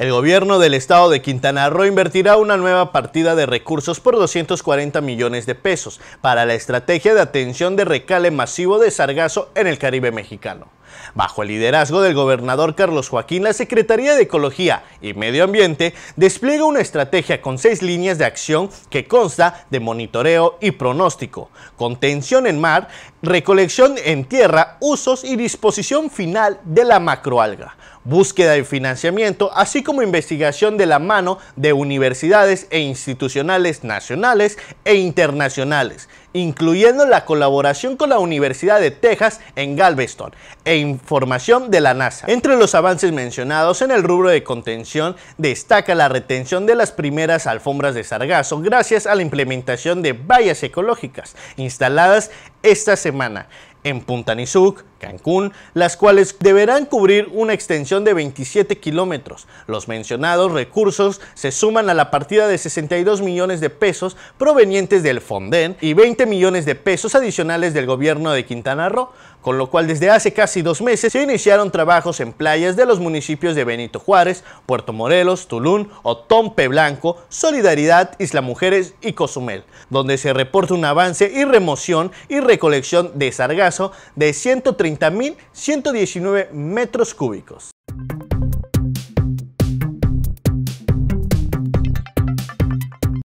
El gobierno del estado de Quintana Roo invertirá una nueva partida de recursos por 240 millones de pesos para la estrategia de atención de recale masivo de sargazo en el Caribe mexicano. Bajo el liderazgo del gobernador Carlos Joaquín, la Secretaría de Ecología y Medio Ambiente despliega una estrategia con seis líneas de acción que consta de monitoreo y pronóstico, contención en mar, recolección en tierra, usos y disposición final de la macroalga, búsqueda de financiamiento, así como investigación de la mano de universidades e institucionales nacionales e internacionales incluyendo la colaboración con la Universidad de Texas en Galveston e información de la NASA. Entre los avances mencionados en el rubro de contención destaca la retención de las primeras alfombras de sargazo gracias a la implementación de vallas ecológicas instaladas esta semana en Punta Nizuc, Cancún, las cuales deberán cubrir una extensión de 27 kilómetros. Los mencionados recursos se suman a la partida de 62 millones de pesos provenientes del Fonden y 20 millones de pesos adicionales del gobierno de Quintana Roo, con lo cual desde hace casi dos meses se iniciaron trabajos en playas de los municipios de Benito Juárez, Puerto Morelos, Tulum, Otompe Blanco, Solidaridad, Isla Mujeres y Cozumel, donde se reporta un avance y remoción y recolección de sargazo de 130.119 metros cúbicos.